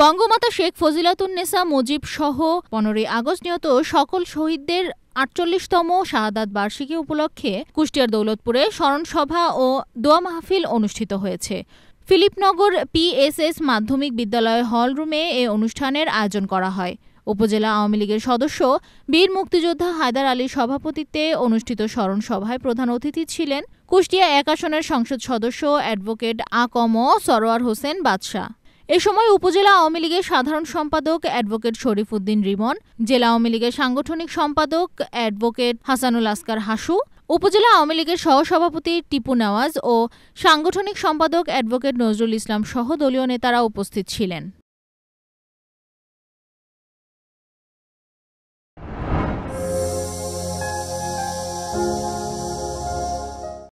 বঙ্গমাতা শেখ ফজিলাতুন্নেসা মুজিব সহ পনেরোই আগস্ট নিহত সকল শহীদদের আটচল্লিশতম শাহাদাত বার্ষিকী উপলক্ষে কুষ্টিয়ার দৌলতপুরে স্মরণসভা ও দোয়া মাহফিল অনুষ্ঠিত হয়েছে ফিলিপনগর পিএসএস মাধ্যমিক বিদ্যালয় হলরুমে এ অনুষ্ঠানের আয়োজন করা হয় উপজেলা আওয়ামী লীগের সদস্য বীর মুক্তিযোদ্ধা হায়দার আলীর সভাপতিত্বে অনুষ্ঠিত স্মরণ সভায় প্রধান অতিথি ছিলেন কুষ্টিয়া এক আসনের সংসদ সদস্য অ্যাডভোকেট আকম সরোয়ার হোসেন বাদশাহ এ সময় উপজেলা আওয়ামী লীগের সাধারণ সম্পাদক অ্যাডভোকেট শরীফ উদ্দিন রিমন জেলা আওয়ামী লীগের সাংগঠনিক সম্পাদক অ্যাডভোকেট হাসানুল আসকার হাসু উপজেলা আওয়ামী লীগের সহসভাপতি টিপু নওয়াজ ও সাংগঠনিক সম্পাদক অ্যাডভোকেট নজরুল ইসলাম সহ দলীয় নেতারা উপস্থিত ছিলেন thank you